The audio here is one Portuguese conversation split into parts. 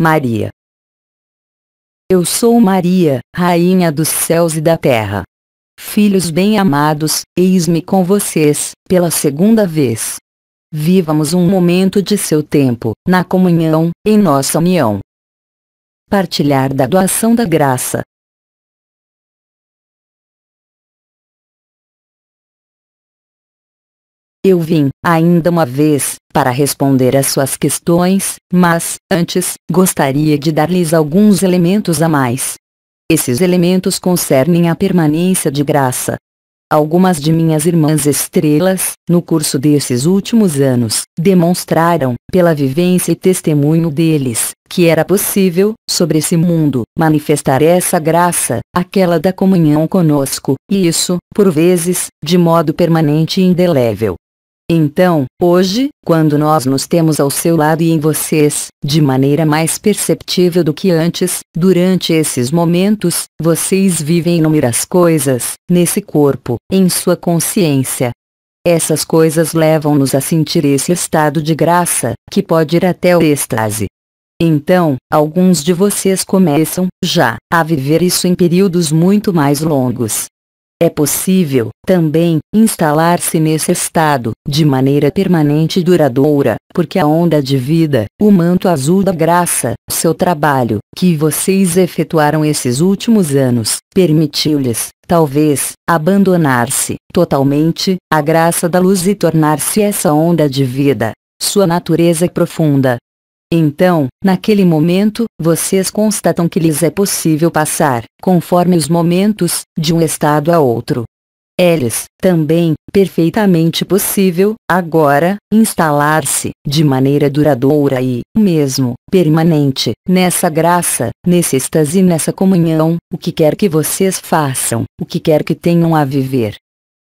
Maria. Eu sou Maria, Rainha dos céus e da terra. Filhos bem-amados, eis-me com vocês, pela segunda vez. Vivamos um momento de seu tempo, na comunhão, em nossa união. Partilhar da doação da graça, Eu vim, ainda uma vez, para responder às suas questões, mas, antes, gostaria de dar-lhes alguns elementos a mais. Esses elementos concernem a permanência de graça. Algumas de minhas irmãs estrelas, no curso desses últimos anos, demonstraram, pela vivência e testemunho deles, que era possível, sobre esse mundo, manifestar essa graça, aquela da comunhão conosco, e isso, por vezes, de modo permanente e indelével. Então, hoje, quando nós nos temos ao seu lado e em vocês, de maneira mais perceptível do que antes, durante esses momentos, vocês vivem inúmeras coisas, nesse corpo, em sua consciência. Essas coisas levam-nos a sentir esse estado de graça, que pode ir até o êxtase. Então, alguns de vocês começam, já, a viver isso em períodos muito mais longos, é possível, também, instalar-se nesse estado, de maneira permanente e duradoura, porque a onda de vida, o manto azul da graça, seu trabalho, que vocês efetuaram esses últimos anos, permitiu-lhes, talvez, abandonar-se, totalmente, à graça da luz e tornar-se essa onda de vida. Sua natureza profunda, então, naquele momento, vocês constatam que lhes é possível passar, conforme os momentos, de um estado a outro. É-lhes, também, perfeitamente possível, agora, instalar-se, de maneira duradoura e, mesmo, permanente, nessa graça, nesse êxtase e nessa comunhão, o que quer que vocês façam, o que quer que tenham a viver,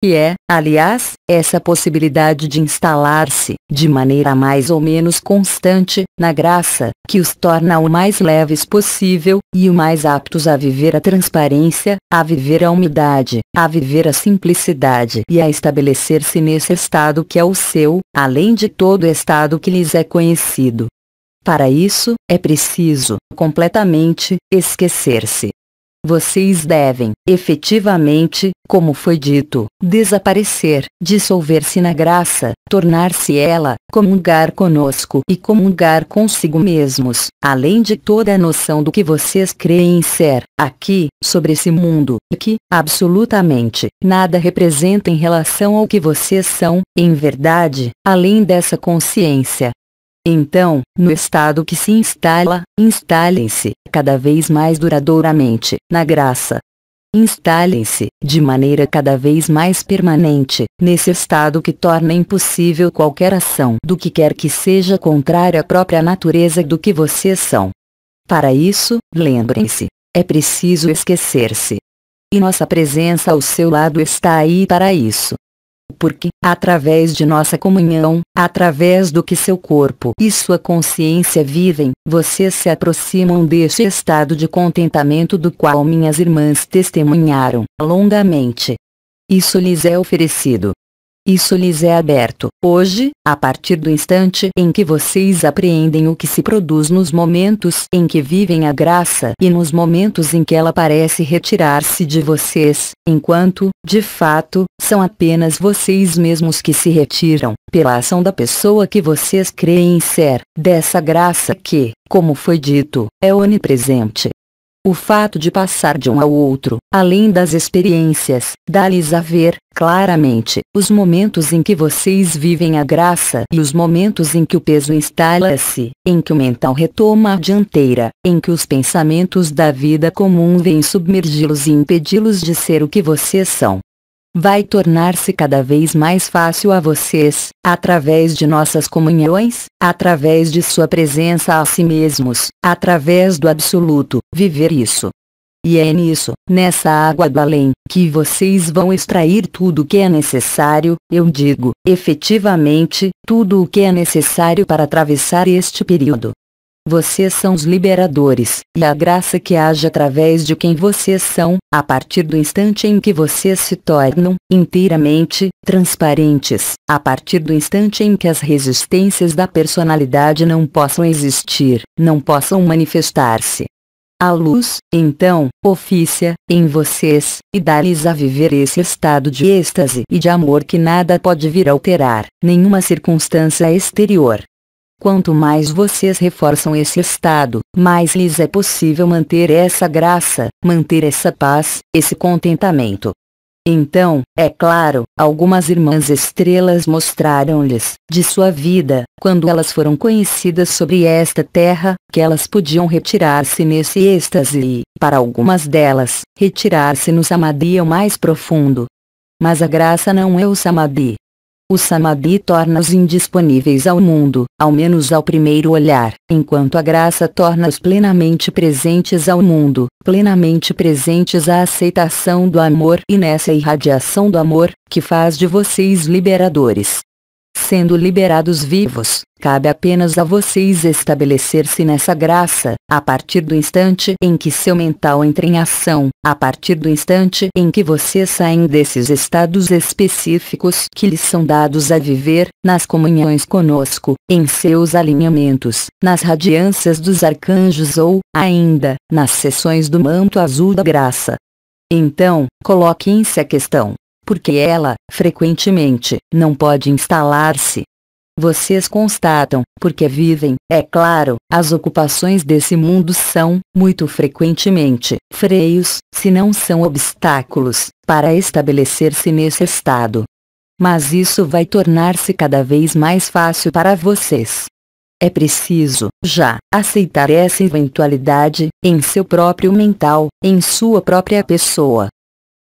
que é, aliás, essa possibilidade de instalar-se, de maneira mais ou menos constante, na graça, que os torna o mais leves possível, e o mais aptos a viver a transparência, a viver a humildade, a viver a simplicidade e a estabelecer-se nesse estado que é o seu, além de todo estado que lhes é conhecido. Para isso, é preciso, completamente, esquecer-se vocês devem, efetivamente, como foi dito, desaparecer, dissolver-se na graça, tornar-se ela, comungar conosco e comungar consigo mesmos, além de toda a noção do que vocês creem ser, aqui, sobre esse mundo, que, absolutamente, nada representa em relação ao que vocês são, em verdade, além dessa consciência, então, no estado que se instala, instalem-se, cada vez mais duradouramente, na graça. Instalem-se, de maneira cada vez mais permanente, nesse estado que torna impossível qualquer ação do que quer que seja contrária à própria natureza do que vocês são. Para isso, lembrem-se, é preciso esquecer-se. E nossa presença ao seu lado está aí para isso porque, através de nossa comunhão, através do que seu corpo e sua consciência vivem, vocês se aproximam deste estado de contentamento do qual minhas irmãs testemunharam longamente. Isso lhes é oferecido, isso lhes é aberto. Hoje, a partir do instante em que vocês apreendem o que se produz nos momentos em que vivem a graça e nos momentos em que ela parece retirar-se de vocês, enquanto, de fato, são apenas vocês mesmos que se retiram, pela ação da pessoa que vocês creem ser, dessa graça que, como foi dito, é onipresente, o fato de passar de um ao outro, além das experiências, dá-lhes a ver, claramente, os momentos em que vocês vivem a graça e os momentos em que o peso instala-se, em que o mental retoma a dianteira, em que os pensamentos da vida comum vêm submergi-los e impedi-los de ser o que vocês são vai tornar-se cada vez mais fácil a vocês, através de nossas comunhões, através de sua presença a si mesmos, através do absoluto, viver isso. E é nisso, nessa água do além, que vocês vão extrair tudo o que é necessário, eu digo, efetivamente, tudo o que é necessário para atravessar este período. Vocês são os liberadores, e a graça que age através de quem vocês são, a partir do instante em que vocês se tornam, inteiramente, transparentes, a partir do instante em que as resistências da personalidade não possam existir, não possam manifestar-se. A luz, então, oficia, em vocês, e dá-lhes a viver esse estado de êxtase e de amor que nada pode vir a alterar, nenhuma circunstância exterior, Quanto mais vocês reforçam esse estado, mais lhes é possível manter essa graça, manter essa paz, esse contentamento. Então, é claro, algumas irmãs estrelas mostraram-lhes, de sua vida, quando elas foram conhecidas sobre esta terra, que elas podiam retirar-se nesse êxtase e, para algumas delas, retirar-se no samadhi mais profundo. Mas a graça não é o samadhi, o samadhi torna-os indisponíveis ao mundo, ao menos ao primeiro olhar, enquanto a graça torna-os plenamente presentes ao mundo, plenamente presentes à aceitação do amor e nessa irradiação do amor, que faz de vocês liberadores sendo liberados vivos, cabe apenas a vocês estabelecer-se nessa graça, a partir do instante em que seu mental entra em ação, a partir do instante em que vocês saem desses estados específicos que lhes são dados a viver, nas comunhões conosco, em seus alinhamentos, nas radiâncias dos arcanjos ou, ainda, nas sessões do manto azul da graça. Então, coloquem-se a questão, porque ela, frequentemente, não pode instalar-se. Vocês constatam, porque vivem, é claro, as ocupações desse mundo são, muito frequentemente, freios, se não são obstáculos, para estabelecer-se nesse estado. Mas isso vai tornar-se cada vez mais fácil para vocês. É preciso, já, aceitar essa eventualidade, em seu próprio mental, em sua própria pessoa,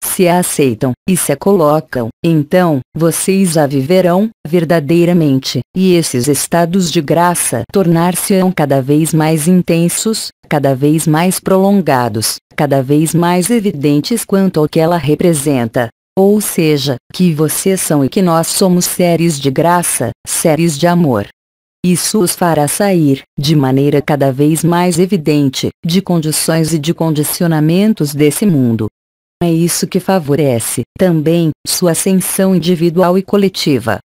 se a aceitam e se a colocam, então, vocês a viverão, verdadeiramente, e esses estados de graça tornar-se-ão cada vez mais intensos, cada vez mais prolongados, cada vez mais evidentes quanto ao que ela representa. Ou seja, que vocês são e que nós somos séries de graça, séries de amor. Isso os fará sair, de maneira cada vez mais evidente, de condições e de condicionamentos desse mundo, é isso que favorece, também, sua ascensão individual e coletiva.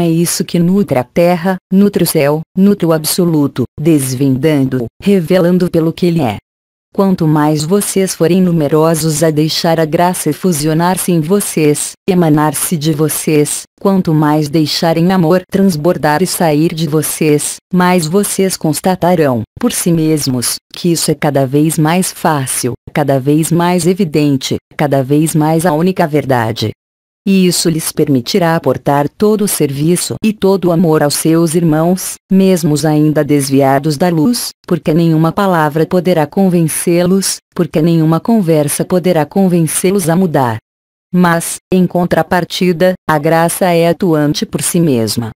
É isso que nutre a terra, nutre o céu, nutre o absoluto, desvendando-o, revelando pelo que ele é. Quanto mais vocês forem numerosos a deixar a graça fusionar-se em vocês, emanar-se de vocês, quanto mais deixarem amor transbordar e sair de vocês, mais vocês constatarão, por si mesmos, que isso é cada vez mais fácil, cada vez mais evidente, cada vez mais a única verdade e isso lhes permitirá aportar todo o serviço e todo o amor aos seus irmãos, mesmo os ainda desviados da luz, porque nenhuma palavra poderá convencê-los, porque nenhuma conversa poderá convencê-los a mudar. Mas, em contrapartida, a graça é atuante por si mesma.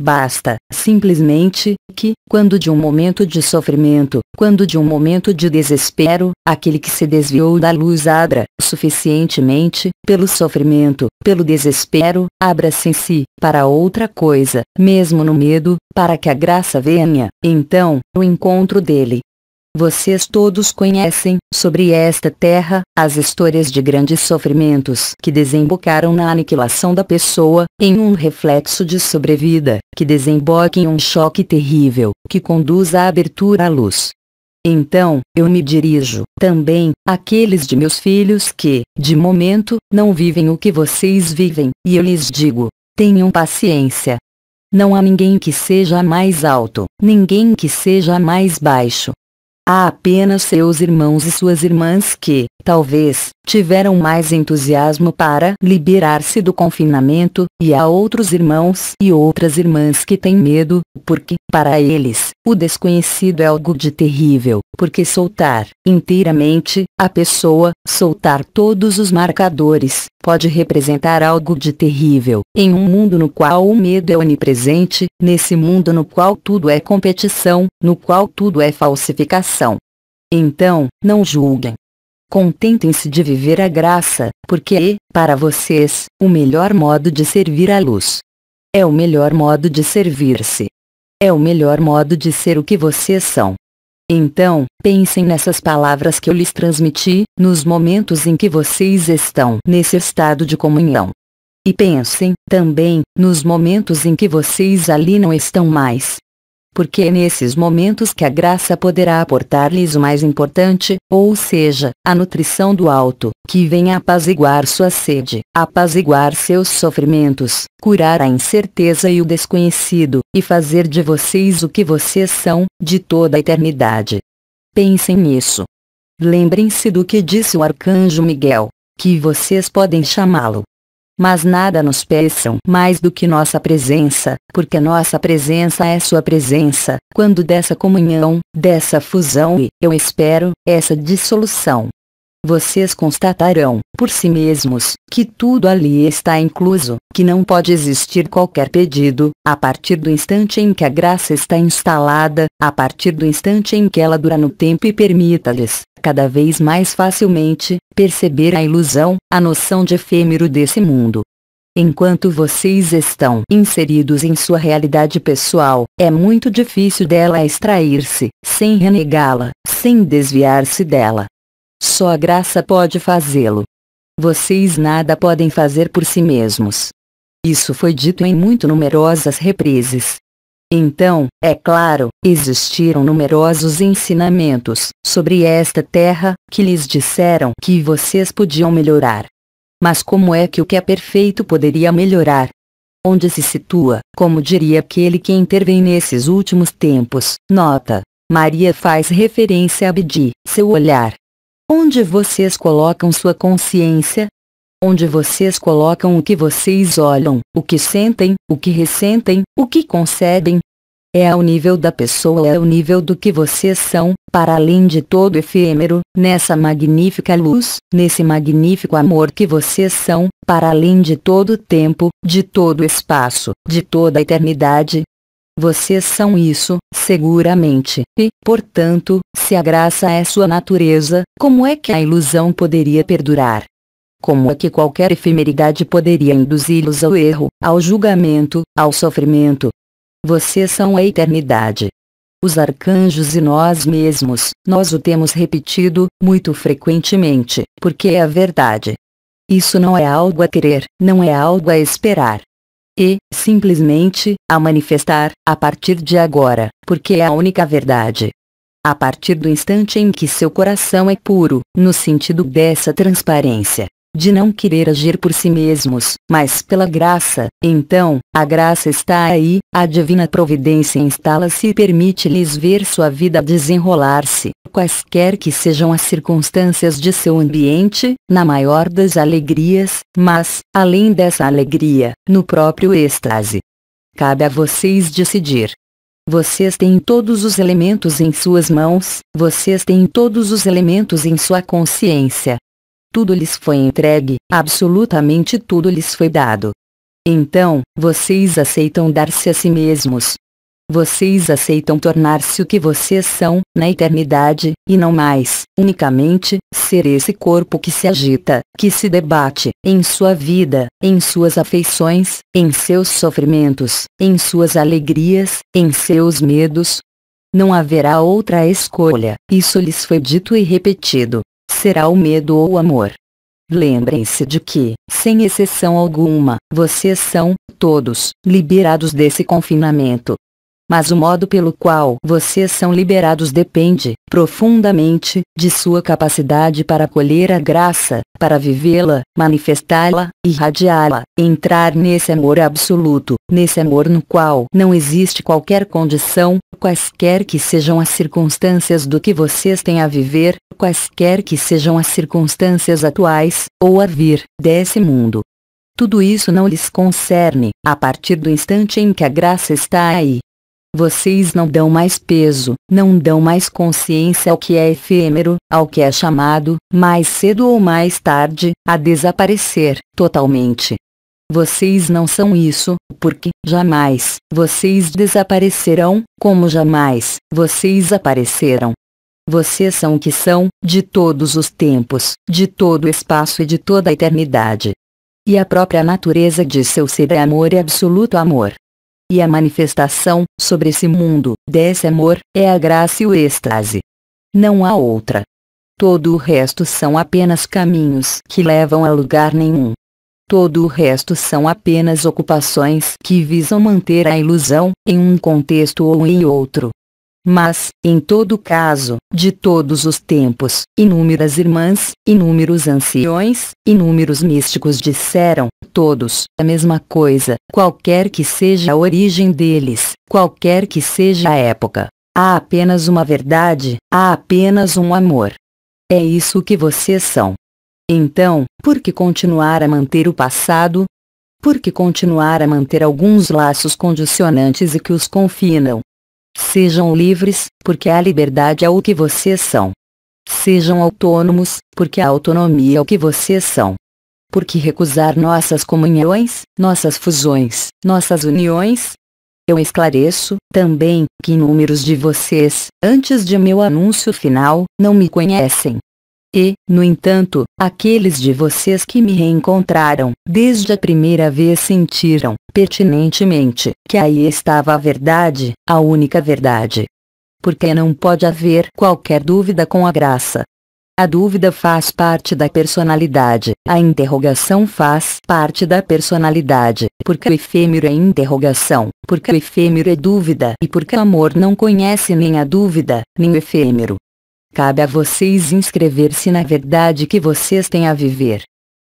Basta, simplesmente, que, quando de um momento de sofrimento, quando de um momento de desespero, aquele que se desviou da luz abra, suficientemente, pelo sofrimento, pelo desespero, abra-se em si, para outra coisa, mesmo no medo, para que a graça venha, então, o encontro dele, vocês todos conhecem, sobre esta terra, as histórias de grandes sofrimentos que desembocaram na aniquilação da pessoa, em um reflexo de sobrevida, que desemboca em um choque terrível, que conduz à abertura à luz. Então, eu me dirijo, também, àqueles de meus filhos que, de momento, não vivem o que vocês vivem, e eu lhes digo, tenham paciência. Não há ninguém que seja mais alto, ninguém que seja mais baixo, Há apenas seus irmãos e suas irmãs que, talvez, tiveram mais entusiasmo para liberar-se do confinamento, e há outros irmãos e outras irmãs que têm medo, porque, para eles, o desconhecido é algo de terrível, porque soltar, inteiramente, a pessoa, soltar todos os marcadores, pode representar algo de terrível. Em um mundo no qual o medo é onipresente, nesse mundo no qual tudo é competição, no qual tudo é falsificação. Então, não julguem. Contentem-se de viver a graça, porque é, para vocês, o melhor modo de servir à luz. É o melhor modo de servir-se. É o melhor modo de ser o que vocês são. Então, pensem nessas palavras que eu lhes transmiti, nos momentos em que vocês estão nesse estado de comunhão. E pensem, também, nos momentos em que vocês ali não estão mais, porque é nesses momentos que a graça poderá aportar-lhes o mais importante, ou seja, a nutrição do alto, que vem apaziguar sua sede, apaziguar seus sofrimentos, curar a incerteza e o desconhecido, e fazer de vocês o que vocês são, de toda a eternidade. Pensem nisso. Lembrem-se do que disse o arcanjo Miguel, que vocês podem chamá-lo mas nada nos peçam mais do que nossa presença, porque nossa presença é sua presença, quando dessa comunhão, dessa fusão e, eu espero, essa dissolução, vocês constatarão, por si mesmos, que tudo ali está incluso, que não pode existir qualquer pedido, a partir do instante em que a graça está instalada, a partir do instante em que ela dura no tempo e permita-lhes, cada vez mais facilmente, perceber a ilusão, a noção de efêmero desse mundo. Enquanto vocês estão inseridos em sua realidade pessoal, é muito difícil dela extrair-se, sem renegá-la, sem desviar-se dela. Só a graça pode fazê-lo. Vocês nada podem fazer por si mesmos. Isso foi dito em muito numerosas reprises. Então, é claro, existiram numerosos ensinamentos sobre esta terra que lhes disseram que vocês podiam melhorar. Mas como é que o que é perfeito poderia melhorar? Onde se situa, como diria aquele que intervém nesses últimos tempos, nota, Maria faz referência a Bidi, seu olhar, Onde vocês colocam sua consciência? Onde vocês colocam o que vocês olham, o que sentem, o que ressentem, o que concebem? É ao nível da pessoa, é ao nível do que vocês são, para além de todo efêmero, nessa magnífica luz, nesse magnífico amor que vocês são, para além de todo tempo, de todo espaço, de toda a eternidade, vocês são isso, seguramente, e, portanto, se a graça é sua natureza, como é que a ilusão poderia perdurar? Como é que qualquer efemeridade poderia induzi-los ao erro, ao julgamento, ao sofrimento? Vocês são a eternidade. Os arcanjos e nós mesmos, nós o temos repetido, muito frequentemente, porque é a verdade. Isso não é algo a querer, não é algo a esperar, e, simplesmente, a manifestar, a partir de agora, porque é a única verdade. A partir do instante em que seu coração é puro, no sentido dessa transparência, de não querer agir por si mesmos, mas pela graça. Então, a graça está aí, a divina providência instala-se e permite-lhes ver sua vida desenrolar-se, quaisquer que sejam as circunstâncias de seu ambiente, na maior das alegrias, mas, além dessa alegria, no próprio êxtase. Cabe a vocês decidir. Vocês têm todos os elementos em suas mãos, vocês têm todos os elementos em sua consciência, tudo lhes foi entregue, absolutamente tudo lhes foi dado. Então, vocês aceitam dar-se a si mesmos. Vocês aceitam tornar-se o que vocês são, na eternidade, e não mais, unicamente, ser esse corpo que se agita, que se debate, em sua vida, em suas afeições, em seus sofrimentos, em suas alegrias, em seus medos. Não haverá outra escolha, isso lhes foi dito e repetido será o medo ou o amor. Lembrem-se de que, sem exceção alguma, vocês são, todos, liberados desse confinamento, mas o modo pelo qual vocês são liberados depende, profundamente, de sua capacidade para acolher a graça, para vivê-la, manifestá-la, irradiá-la, entrar nesse amor absoluto, nesse amor no qual não existe qualquer condição, quaisquer que sejam as circunstâncias do que vocês têm a viver, quaisquer que sejam as circunstâncias atuais, ou a vir, desse mundo. Tudo isso não lhes concerne, a partir do instante em que a graça está aí, vocês não dão mais peso, não dão mais consciência ao que é efêmero, ao que é chamado, mais cedo ou mais tarde, a desaparecer, totalmente. Vocês não são isso, porque, jamais, vocês desaparecerão, como jamais, vocês apareceram. Vocês são o que são, de todos os tempos, de todo o espaço e de toda a eternidade. E a própria natureza de seu ser é amor e absoluto amor. E a manifestação, sobre esse mundo, desse amor, é a graça e o êxtase. Não há outra. Todo o resto são apenas caminhos que levam a lugar nenhum. Todo o resto são apenas ocupações que visam manter a ilusão, em um contexto ou em outro, mas, em todo caso, de todos os tempos, inúmeras irmãs, inúmeros anciões, inúmeros místicos disseram, todos, a mesma coisa, qualquer que seja a origem deles, qualquer que seja a época. Há apenas uma verdade, há apenas um amor. É isso que vocês são. Então, por que continuar a manter o passado? Por que continuar a manter alguns laços condicionantes e que os confinam? Sejam livres, porque a liberdade é o que vocês são. Sejam autônomos, porque a autonomia é o que vocês são. Porque recusar nossas comunhões, nossas fusões, nossas uniões? Eu esclareço, também, que inúmeros de vocês, antes de meu anúncio final, não me conhecem. E, no entanto, aqueles de vocês que me reencontraram, desde a primeira vez sentiram, pertinentemente, que aí estava a verdade, a única verdade. Porque não pode haver qualquer dúvida com a graça. A dúvida faz parte da personalidade, a interrogação faz parte da personalidade, porque o efêmero é interrogação, porque o efêmero é dúvida e porque o amor não conhece nem a dúvida, nem o efêmero. Cabe a vocês inscrever-se na verdade que vocês têm a viver.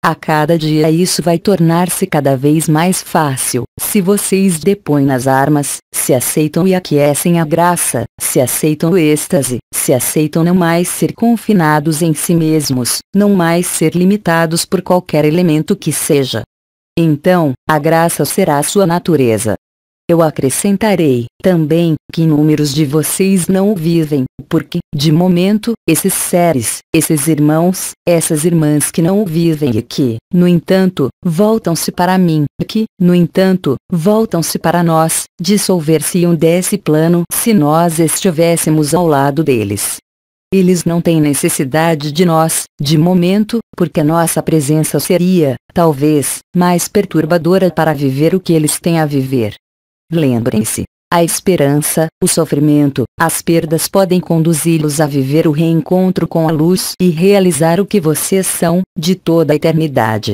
A cada dia isso vai tornar-se cada vez mais fácil, se vocês depõem nas armas, se aceitam e aquecem a graça, se aceitam o êxtase, se aceitam não mais ser confinados em si mesmos, não mais ser limitados por qualquer elemento que seja. Então, a graça será sua natureza, eu acrescentarei, também, que inúmeros de vocês não o vivem, porque, de momento, esses seres, esses irmãos, essas irmãs que não o vivem e que, no entanto, voltam-se para mim, e que, no entanto, voltam-se para nós, dissolver-se-iam desse plano se nós estivéssemos ao lado deles. Eles não têm necessidade de nós, de momento, porque nossa presença seria, talvez, mais perturbadora para viver o que eles têm a viver. Lembrem-se, a esperança, o sofrimento, as perdas podem conduzi-los a viver o reencontro com a luz e realizar o que vocês são, de toda a eternidade.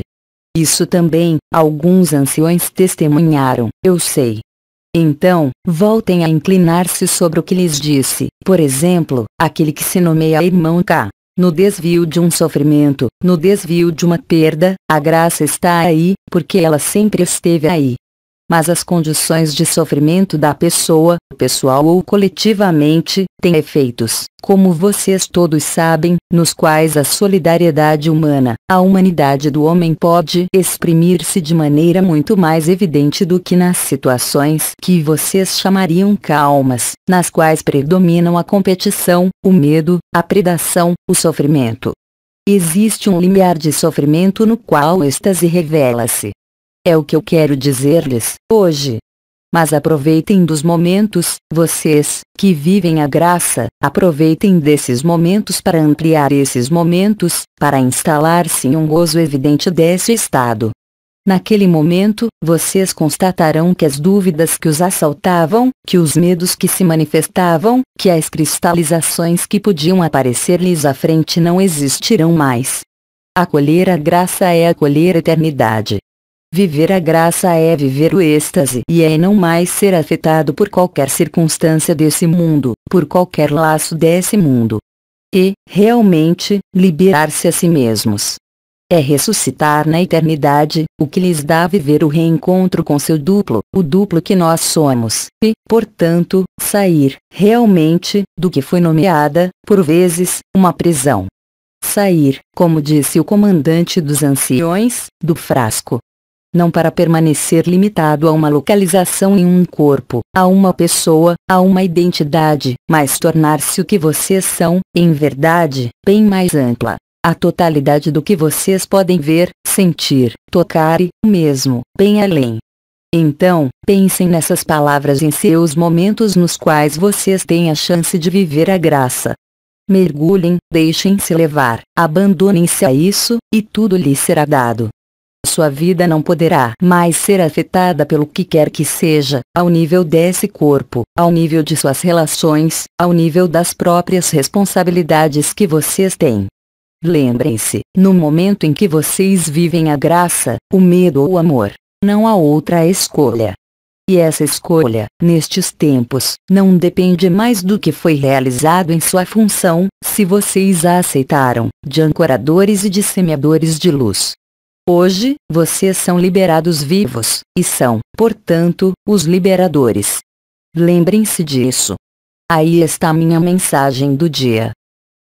Isso também, alguns anciões testemunharam, eu sei. Então, voltem a inclinar-se sobre o que lhes disse, por exemplo, aquele que se nomeia irmão K. No desvio de um sofrimento, no desvio de uma perda, a graça está aí, porque ela sempre esteve aí mas as condições de sofrimento da pessoa, pessoal ou coletivamente, têm efeitos, como vocês todos sabem, nos quais a solidariedade humana, a humanidade do homem pode exprimir-se de maneira muito mais evidente do que nas situações que vocês chamariam calmas, nas quais predominam a competição, o medo, a predação, o sofrimento. Existe um limiar de sofrimento no qual êxtase revela-se, é o que eu quero dizer-lhes hoje. Mas aproveitem dos momentos, vocês, que vivem a graça, aproveitem desses momentos para ampliar esses momentos, para instalar-se em um gozo evidente desse estado. Naquele momento, vocês constatarão que as dúvidas que os assaltavam, que os medos que se manifestavam, que as cristalizações que podiam aparecer-lhes à frente não existirão mais. Acolher a graça é acolher a eternidade. Viver a graça é viver o êxtase e é não mais ser afetado por qualquer circunstância desse mundo, por qualquer laço desse mundo. E, realmente, liberar-se a si mesmos. É ressuscitar na eternidade, o que lhes dá viver o reencontro com seu duplo, o duplo que nós somos, e, portanto, sair, realmente, do que foi nomeada, por vezes, uma prisão. Sair, como disse o comandante dos anciões, do frasco, não para permanecer limitado a uma localização em um corpo, a uma pessoa, a uma identidade, mas tornar-se o que vocês são, em verdade, bem mais ampla. A totalidade do que vocês podem ver, sentir, tocar e, mesmo, bem além. Então, pensem nessas palavras em seus momentos nos quais vocês têm a chance de viver a graça. Mergulhem, deixem-se levar, abandonem-se a isso, e tudo lhes será dado sua vida não poderá mais ser afetada pelo que quer que seja, ao nível desse corpo, ao nível de suas relações, ao nível das próprias responsabilidades que vocês têm. Lembrem-se, no momento em que vocês vivem a graça, o medo ou o amor, não há outra escolha. E essa escolha, nestes tempos, não depende mais do que foi realizado em sua função, se vocês a aceitaram, de ancoradores e de semeadores de luz, Hoje, vocês são liberados vivos, e são, portanto, os liberadores. Lembrem-se disso. Aí está minha mensagem do dia.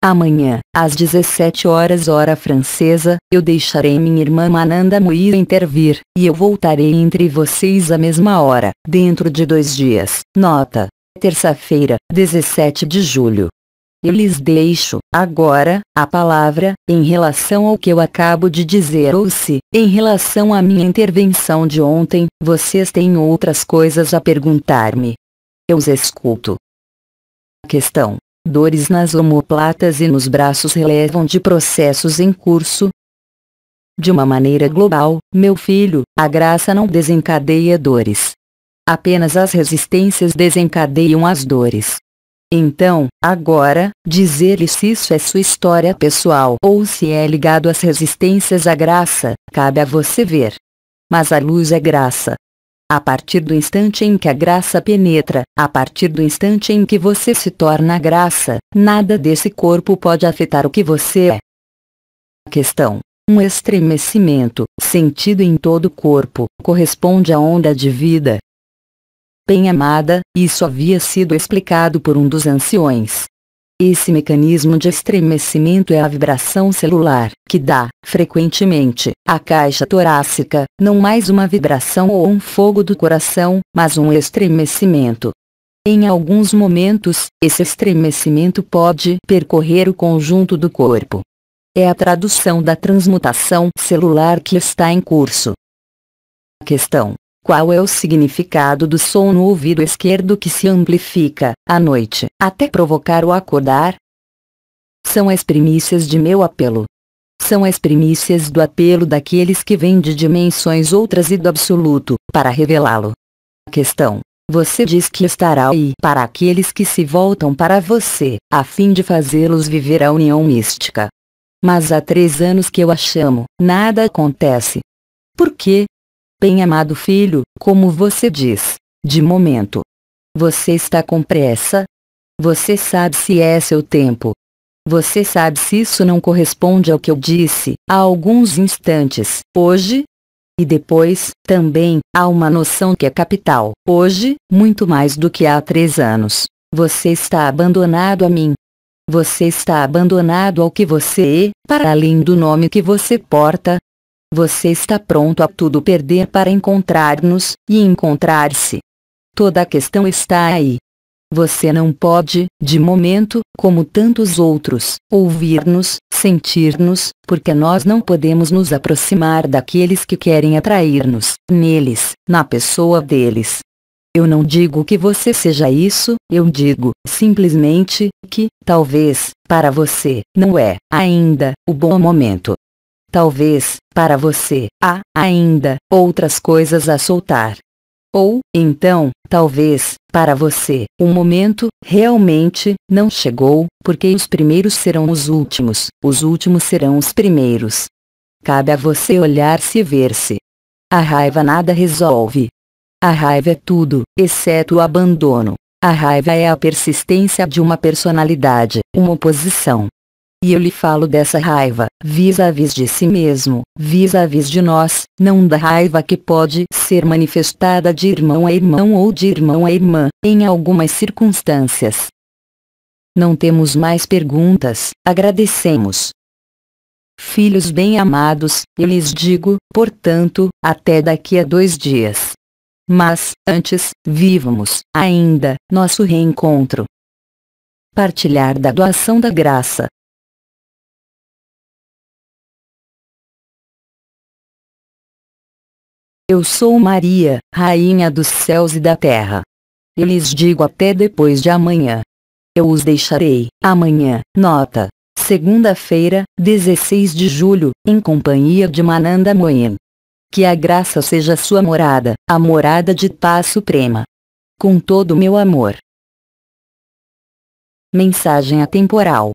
Amanhã, às 17 horas hora francesa, eu deixarei minha irmã Mananda Muir intervir, e eu voltarei entre vocês à mesma hora, dentro de dois dias. Nota: terça-feira, 17 de julho, eu lhes deixo, agora, a palavra, em relação ao que eu acabo de dizer ou se, em relação à minha intervenção de ontem, vocês têm outras coisas a perguntar-me. Eu os escuto. Questão. Dores nas omoplatas e nos braços relevam de processos em curso, de uma maneira global, meu filho, a graça não desencadeia dores. Apenas as resistências desencadeiam as dores. Então, agora, dizer-lhe se isso é sua história pessoal ou se é ligado às resistências à graça, cabe a você ver. Mas a luz é graça. A partir do instante em que a graça penetra, a partir do instante em que você se torna graça, nada desse corpo pode afetar o que você é. Questão um estremecimento, sentido em todo o corpo, corresponde à onda de vida, bem-amada, isso havia sido explicado por um dos anciões. Esse mecanismo de estremecimento é a vibração celular, que dá, frequentemente, à caixa torácica, não mais uma vibração ou um fogo do coração, mas um estremecimento. Em alguns momentos, esse estremecimento pode percorrer o conjunto do corpo. É a tradução da transmutação celular que está em curso. Questão qual é o significado do som no ouvido esquerdo que se amplifica, à noite, até provocar o acordar? São as primícias de meu apelo. São as primícias do apelo daqueles que vêm de dimensões outras e do absoluto, para revelá-lo. Questão. Você diz que estará aí para aqueles que se voltam para você, a fim de fazê-los viver a união mística. Mas há três anos que eu a chamo, nada acontece. Por quê? Bem amado filho, como você diz, de momento. Você está com pressa? Você sabe se é seu tempo. Você sabe se isso não corresponde ao que eu disse há alguns instantes, hoje? E depois, também, há uma noção que é capital, hoje, muito mais do que há três anos. Você está abandonado a mim. Você está abandonado ao que você é, para além do nome que você porta, você está pronto a tudo perder para encontrar-nos, e encontrar-se. Toda a questão está aí. Você não pode, de momento, como tantos outros, ouvir-nos, sentir-nos, porque nós não podemos nos aproximar daqueles que querem atrair-nos, neles, na pessoa deles. Eu não digo que você seja isso, eu digo, simplesmente, que, talvez, para você, não é, ainda, o bom momento. Talvez, para você, há, ainda, outras coisas a soltar. Ou, então, talvez, para você, o momento, realmente, não chegou, porque os primeiros serão os últimos, os últimos serão os primeiros. Cabe a você olhar-se e ver-se. A raiva nada resolve. A raiva é tudo, exceto o abandono. A raiva é a persistência de uma personalidade, uma oposição, e eu lhe falo dessa raiva, vis-a-vis -vis de si mesmo, vis-a-vis -vis de nós, não da raiva que pode ser manifestada de irmão a irmão ou de irmão a irmã, em algumas circunstâncias. Não temos mais perguntas, agradecemos. Filhos bem-amados, eu lhes digo, portanto, até daqui a dois dias. Mas, antes, vivamos, ainda, nosso reencontro. Partilhar da doação da graça, Eu sou Maria, Rainha dos céus e da terra. Eu lhes digo até depois de amanhã. Eu os deixarei, amanhã, nota, segunda-feira, 16 de julho, em companhia de Mananda Moen. Que a graça seja sua morada, a morada de paz suprema. Com todo o meu amor. Mensagem atemporal